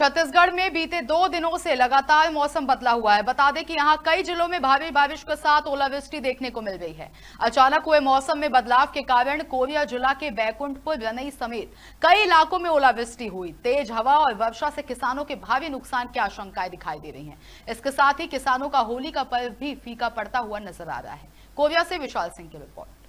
छत्तीसगढ़ में बीते दो दिनों से लगातार मौसम बदला हुआ है बता दें कि यहां कई जिलों में भारी बारिश के साथ ओलावृष्टि देखने को मिल रही है अचानक हुए मौसम में बदलाव के कारण कोरिया जिला के बैकुंठपुर रनई समेत कई इलाकों में ओलावृष्टि हुई तेज हवा और वर्षा से किसानों के भावी नुकसान की आशंकाएं दिखाई दे रही है इसके साथ ही किसानों का होली का पर्व भी फीका पड़ता हुआ नजर आ रहा है कोरिया से विशाल सिंह की रिपोर्ट